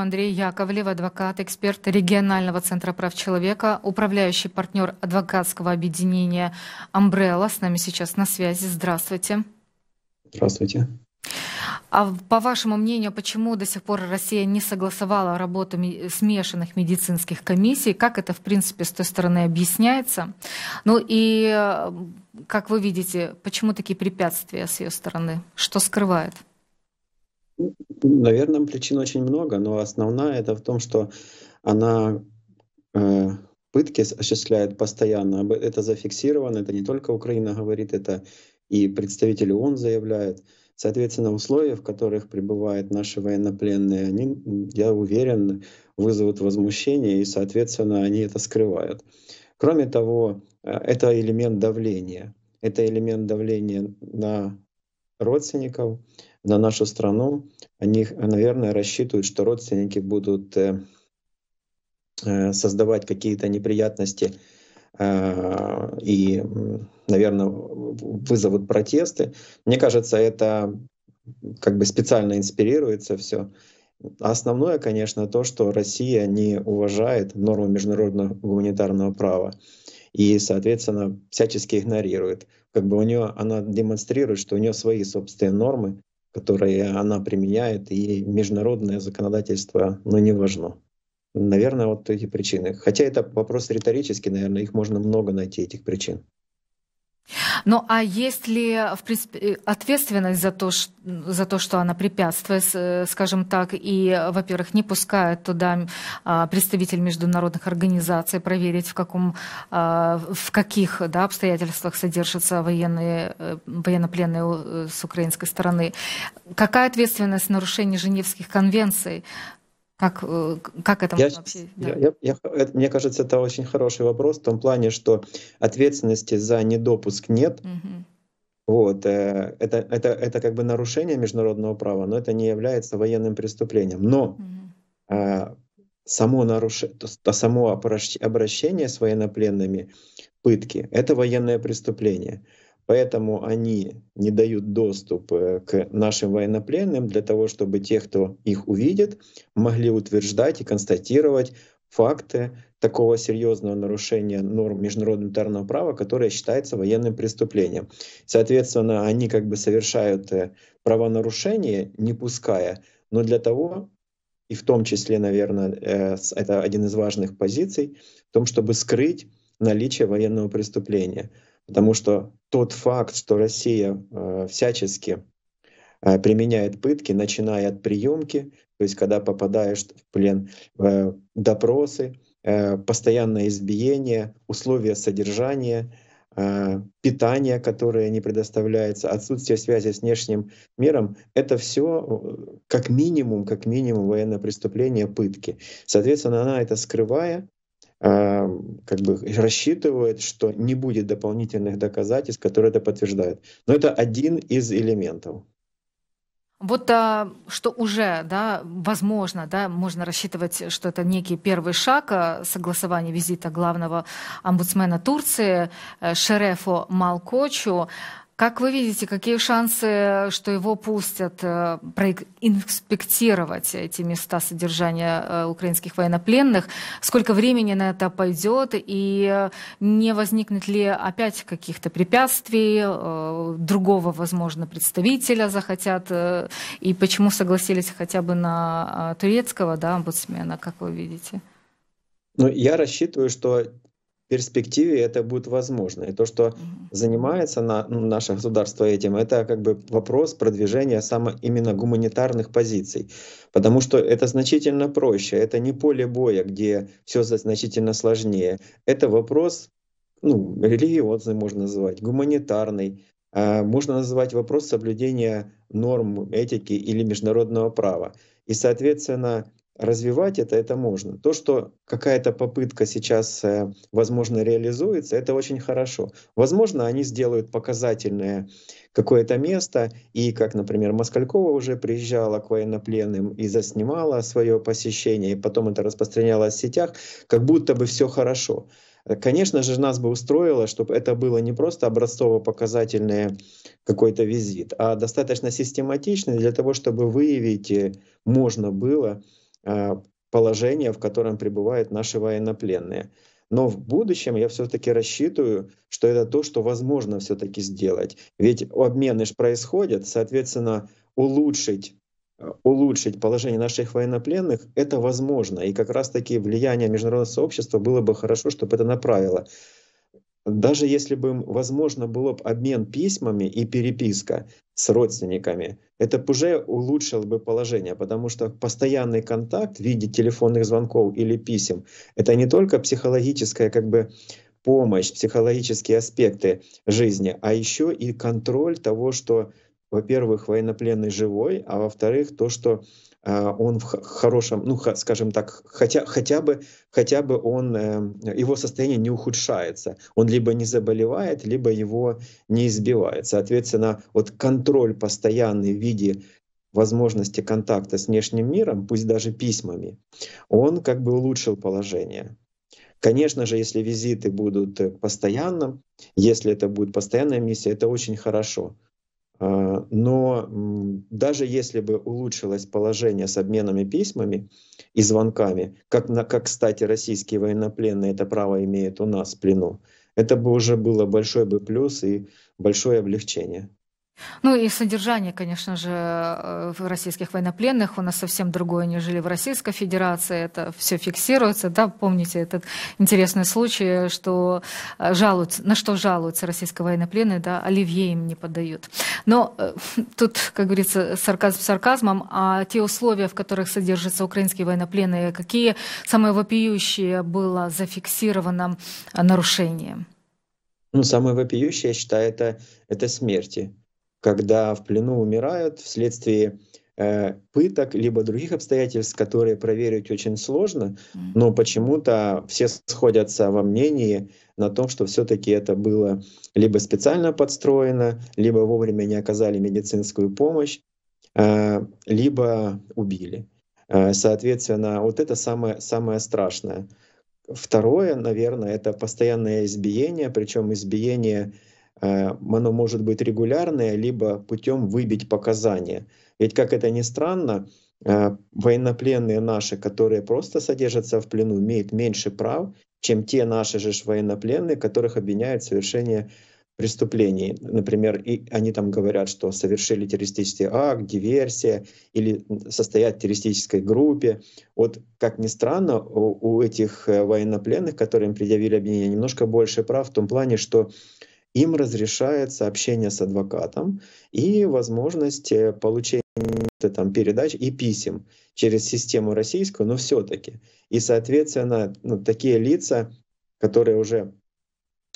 Андрей Яковлев, адвокат, эксперт регионального центра прав человека, управляющий партнер адвокатского объединения «Амбрелла». С нами сейчас на связи. Здравствуйте. Здравствуйте. А по вашему мнению, почему до сих пор Россия не согласовала работу смешанных медицинских комиссий? Как это, в принципе, с той стороны объясняется? Ну и, э, как вы видите, почему такие препятствия с ее стороны? Что скрывает? Наверное, причин очень много, но основная это в том, что она э, пытки осуществляет постоянно. Это зафиксировано, это не только Украина говорит, это и представители ООН заявляют. Соответственно, условия, в которых пребывают наши военнопленные, они, я уверен, вызовут возмущение, и, соответственно, они это скрывают. Кроме того, э, это элемент давления. Это элемент давления на родственников, на нашу страну, они, наверное, рассчитывают, что родственники будут э, э, создавать какие-то неприятности э, и, наверное, вызовут протесты. Мне кажется, это как бы специально инспирируется все. Основное, конечно, то, что Россия не уважает нормы международного гуманитарного права и, соответственно, всячески игнорирует. Как бы у нее, она демонстрирует, что у нее свои собственные нормы, которые она применяет, и международное законодательство, но ну, не важно. Наверное, вот эти причины. Хотя это вопрос риторический, наверное, их можно много найти, этих причин. Ну а есть ли э, в принципе, э, ответственность за то, что, за то, что она препятствует, э, скажем так, и, во-первых, не пускает туда а, представитель международных организаций проверить, в, каком, а, в каких да, обстоятельствах содержатся военные, военнопленные с украинской стороны. Какая ответственность нарушений Женевских конвенций? Как, э, как это я, вообще? Я, да. я, я, мне кажется, это очень хороший вопрос в том плане, что ответственности за недопуск нет. Угу. Вот, э, это, это, это как бы нарушение международного права, но это не является военным преступлением. Но угу. э, само, наруш... само обращение с военнопленными, пытки, это военное преступление. Поэтому они не дают доступ э, к нашим военнопленным для того, чтобы те, кто их увидит, могли утверждать и констатировать факты такого серьезного нарушения норм международного права, которое считается военным преступлением. Соответственно, они как бы совершают э, правонарушение, не пуская, но для того, и в том числе, наверное, э, это один из важных позиций, в том, чтобы скрыть наличие военного преступления. Потому что тот факт, что Россия э, всячески э, применяет пытки, начиная от приемки, то есть когда попадаешь в плен, э, допросы, э, постоянное избиение, условия содержания, э, питание, которое не предоставляется, отсутствие связи с внешним миром, это все э, как минимум, как минимум военное преступление, пытки. Соответственно, она это скрывая, Э, как бы рассчитывает, что не будет дополнительных доказательств, которые это подтверждают. Но это один из элементов. Вот а, что уже, да, возможно, да, можно рассчитывать, что это некий первый шаг а, согласования визита главного омбудсмена Турции э, Шерефо Малкочу. Как вы видите, какие шансы, что его пустят э, проинспектировать эти места содержания э, украинских военнопленных? Сколько времени на это пойдет? И э, не возникнет ли опять каких-то препятствий? Другого, возможно, представителя захотят? И почему согласились хотя бы на турецкого да, омбудсмена, как вы видите? Ну, я рассчитываю, что перспективе это будет возможно. И то, что занимается на, ну, наше государство этим, это как бы вопрос продвижения само именно гуманитарных позиций. Потому что это значительно проще, это не поле боя, где все значительно сложнее. Это вопрос ну, религиозный можно назвать, гуманитарный, а, можно называть вопрос соблюдения норм этики или международного права. И, соответственно, развивать это, это можно. То, что какая-то попытка сейчас, э, возможно, реализуется, это очень хорошо. Возможно, они сделают показательное какое-то место, и как, например, Москалькова уже приезжала к военнопленным и заснимала свое посещение, и потом это распространялось в сетях, как будто бы все хорошо. Конечно же, нас бы устроило, чтобы это было не просто образцово-показательный какой-то визит, а достаточно систематичный для того, чтобы выявить э, можно было а, положение, в котором пребывают наши военнопленные. Но в будущем я все-таки рассчитываю, что это то, что возможно все-таки сделать. Ведь обмены же происходят, соответственно, улучшить э, улучшить положение наших военнопленных, это возможно. И как раз-таки влияние международного сообщества было бы хорошо, чтобы это направило даже если бы возможно было бы обмен письмами и переписка с родственниками, это уже улучшило бы положение, потому что постоянный контакт в виде телефонных звонков или писем — это не только психологическая как бы помощь, психологические аспекты жизни, а еще и контроль того, что, во-первых, военнопленный живой, а во-вторых, то, что а, он в хорошем, ну, скажем так, хотя, хотя, бы, хотя бы он, эм, его состояние не ухудшается. Он либо не заболевает, либо его не избивает. Соответственно, вот контроль постоянный в виде возможности контакта с внешним миром, пусть даже письмами, он как бы улучшил положение. Конечно же, если визиты будут постоянно, если это будет постоянная миссия, это очень хорошо. Э, но даже если бы улучшилось положение с обменами письмами и звонками, как, на, как кстати, российские военнопленные это право имеют у нас в плену, это бы уже было большой бы плюс и большое облегчение. Ну и содержание, конечно же, э, российских военнопленных у нас совсем другое, нежели в Российской Федерации. Это все фиксируется. Да? Помните этот интересный случай, что э, жалуются, на что жалуются российские военнопленные, да, оливье им не подают. Но э, тут, как говорится, сарказм сарказмом, а те условия, в которых содержатся украинские военнопленные, какие самые вопиющие было зафиксировано нарушение? Ну, самое вопиющее, я считаю, это, это смерти когда в плену умирают вследствие э, пыток, либо других обстоятельств, которые проверить очень сложно, но почему-то все сходятся во мнении на том, что все-таки это было либо специально подстроено, либо вовремя не оказали медицинскую помощь, э, либо убили. Э, соответственно, вот это самое, самое страшное. Второе, наверное, это постоянное избиение, причем избиение Э, оно может быть регулярное, либо путем выбить показания. Ведь, как это ни странно, э, военнопленные наши, которые просто содержатся в плену, имеют меньше прав, чем те наши же военнопленные, которых обвиняют в совершении преступлений. Например, и они там говорят, что совершили террористический акт, диверсия или состоят в террористической группе. Вот, как ни странно, у, у этих э, военнопленных, которым предъявили обвинение, немножко больше прав в том плане, что им разрешается общение с адвокатом и возможность э, получения там, передач и писем через систему российскую, но все-таки. И, соответственно, ну, такие лица, которые уже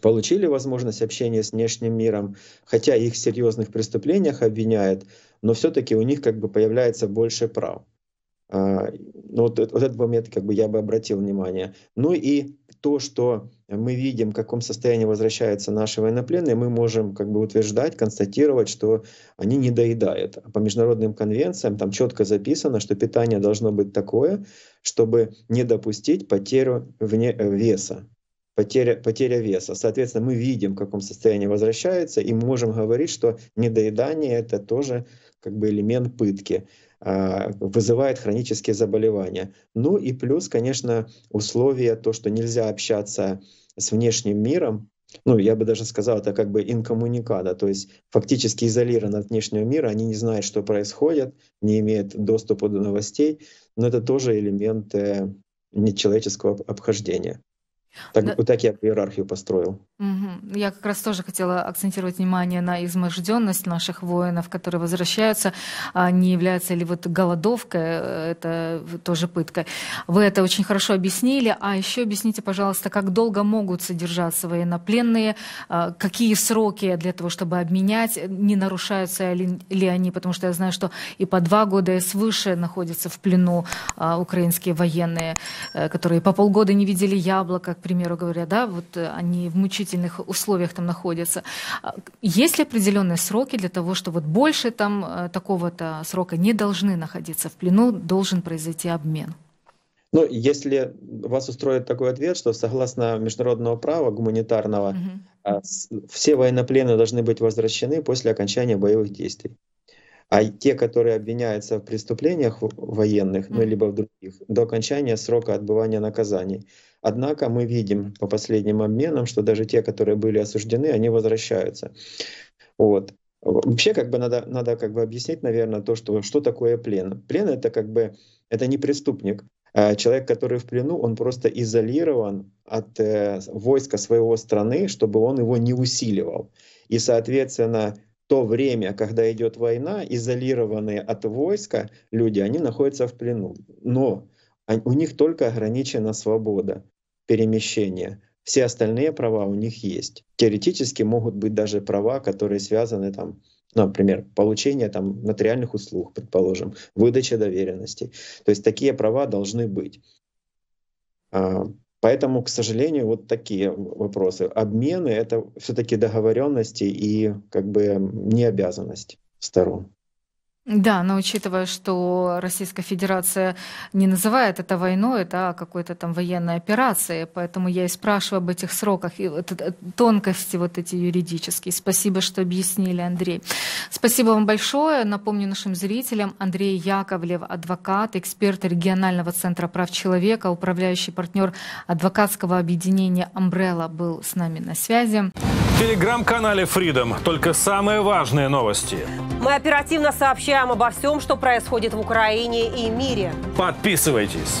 получили возможность общения с внешним миром, хотя их в серьезных преступлениях обвиняют, но все-таки у них как бы появляется больше прав. А, ну, вот, вот этот момент как бы я бы обратил внимание. Ну и то, что мы видим, в каком состоянии возвращаются наши военнопленные, мы можем как бы утверждать, констатировать, что они не доедают. По международным конвенциям там четко записано, что питание должно быть такое, чтобы не допустить потерю вне, э, веса. Потеря, потеря веса. Соответственно, мы видим, в каком состоянии возвращается, и можем говорить, что недоедание — это тоже как бы элемент пытки. А, вызывает хронические заболевания. Ну и плюс, конечно, условия, то, что нельзя общаться с внешним миром, ну, я бы даже сказал, это как бы инкоммуникада, то есть фактически изолирован от внешнего мира, они не знают, что происходит, не имеют доступа до новостей, но это тоже элемент э, нечеловеческого обхождения. Так, да. Вот так я иерархию построил. Угу. Я как раз тоже хотела акцентировать внимание на изможденность наших воинов, которые возвращаются. А не является ли вот голодовкой, э, это тоже пытка. Вы это очень хорошо объяснили. А еще объясните, пожалуйста, как долго могут содержаться военнопленные, а, какие сроки для того, чтобы обменять, не нарушаются ли они, потому что я знаю, что и по два года и свыше находятся в плену а, украинские военные, э, которые по полгода не видели яблоко, к примеру говоря, да, вот э, они в мучительных условиях там находятся. А, есть ли определенные сроки для того, что вот больше там э, такого-то срока не должны находиться в плену, должен произойти обмен? Ну, если вас устроит такой ответ, что согласно международного права гуманитарного, угу. все военнопленные должны быть возвращены после окончания боевых действий. А те, которые обвиняются в преступлениях военных, ну, либо в других, до окончания срока отбывания наказаний. Однако мы видим по последним обменам, что даже те, которые были осуждены, они возвращаются. Вот. Вообще, как бы надо, надо как бы объяснить, наверное, то, что, что такое плен. Плен — это как бы это не преступник. А человек, который в плену, он просто изолирован от э, войска своего страны, чтобы он его не усиливал. И, соответственно, то время, когда идет война, изолированные от войска люди, они находятся в плену. Но а, у них только ограничена свобода перемещения. Все остальные права у них есть. Теоретически могут быть даже права, которые связаны там, например, получение там нотариальных услуг, предположим, выдача доверенности. То есть такие права должны быть. А, Поэтому, к сожалению, вот такие вопросы. Обмены — это все-таки договоренности и как бы необязанность сторон. Да, но учитывая, что Российская Федерация не называет это войной, это а какой-то там военной операцией, поэтому я и спрашиваю об этих сроках и вот, тонкости вот эти юридические. Спасибо, что объяснили, Андрей. Спасибо вам большое. Напомню нашим зрителям, Андрей Яковлев, адвокат, эксперт регионального центра прав человека, управляющий партнер адвокатского объединения «Амбрелла» был с нами на связи телеграм-канале Freedom. Только самые важные новости. Мы оперативно сообщаем обо всем, что происходит в Украине и мире. Подписывайтесь.